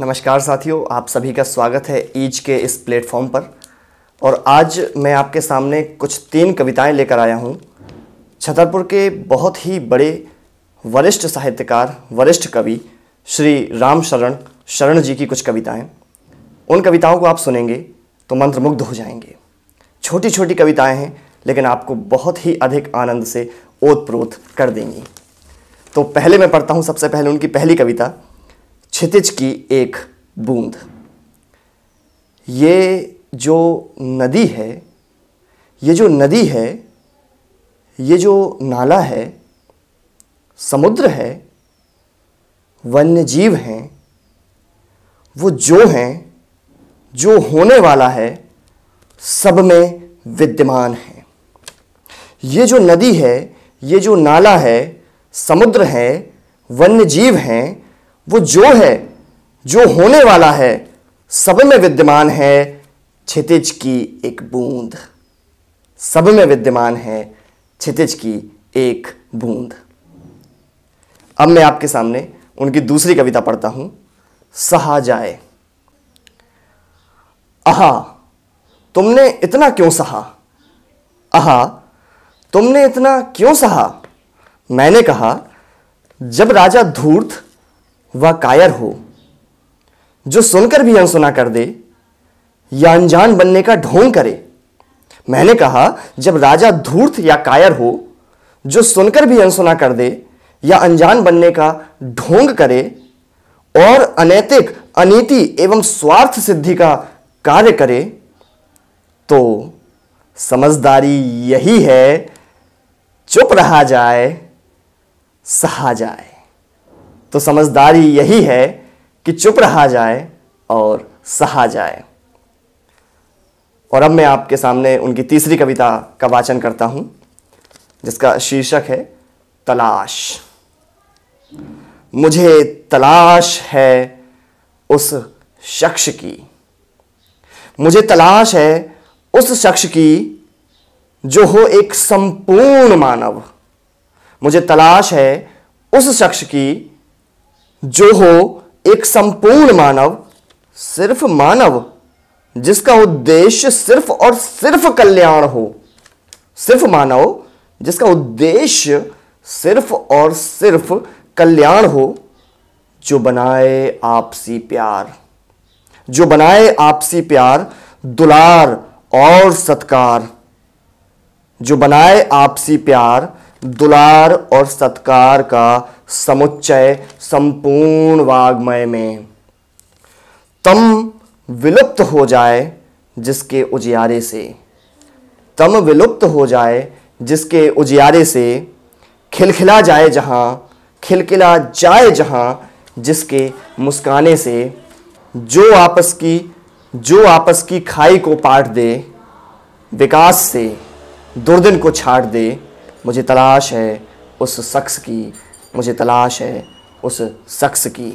नमस्कार साथियों आप सभी का स्वागत है ईज के इस प्लेटफॉर्म पर और आज मैं आपके सामने कुछ तीन कविताएं लेकर आया हूं छतरपुर के बहुत ही बड़े वरिष्ठ साहित्यकार वरिष्ठ कवि श्री राम शरण शरण जी की कुछ कविताएं उन कविताओं को आप सुनेंगे तो मंत्रमुग्ध हो जाएंगे छोटी छोटी कविताएं हैं लेकिन आपको बहुत ही अधिक आनंद से ओत प्रोत कर देंगी तो पहले मैं पढ़ता हूँ सबसे पहले उनकी पहली कविता क्षितिज की एक बूंद ये जो नदी है ये जो नदी है ये जो नाला है समुद्र है वन्य जीव हैं वो जो हैं जो होने वाला है सब में विद्यमान है ये जो नदी है ये जो नाला है समुद्र है वन्य जीव हैं वो जो है जो होने वाला है सब में विद्यमान है छितिज की एक बूंद सब में विद्यमान है छितिज की एक बूंद अब मैं आपके सामने उनकी दूसरी कविता पढ़ता हूं सहा जाए आहा तुमने इतना क्यों सहा आहा तुमने इतना क्यों सहा मैंने कहा जब राजा धूर्त वह कायर हो जो सुनकर भी अनसुना कर दे या अनजान बनने का ढोंग करे मैंने कहा जब राजा धूर्त या कायर हो जो सुनकर भी अनसुना कर दे या अनजान बनने का ढोंग करे और अनैतिक अनीति एवं स्वार्थ सिद्धि का कार्य करे तो समझदारी यही है चुप रहा जाए सहा जाए तो समझदारी यही है कि चुप रहा जाए और सहा जाए और अब मैं आपके सामने उनकी तीसरी कविता का वाचन करता हूं जिसका शीर्षक है तलाश मुझे तलाश है उस शख्स की मुझे तलाश है उस शख्स की जो हो एक संपूर्ण मानव मुझे तलाश है उस शख्स की जो हो एक संपूर्ण मानव सिर्फ मानव जिसका उद्देश्य सिर्फ और सिर्फ कल्याण हो सिर्फ मानव जिसका उद्देश्य सिर्फ और सिर्फ कल्याण हो जो बनाए आपसी प्यार जो बनाए आपसी प्यार दुलार और सत्कार जो बनाए आपसी प्यार दुलार और सत्कार का समुच्चय संपूर्ण वाग्मय में तम विलुप्त हो जाए जिसके उजियारे से तम विलुप्त हो जाए जिसके उजियारे से खिलखिला जाए जहाँ खिलखिला जाए जहाँ जिसके मुस्काने से जो आपस की जो आपस की खाई को पाट दे विकास से दुर्दिन को छाट दे मुझे तलाश है उस शख्स की मुझे तलाश है उस शख्स की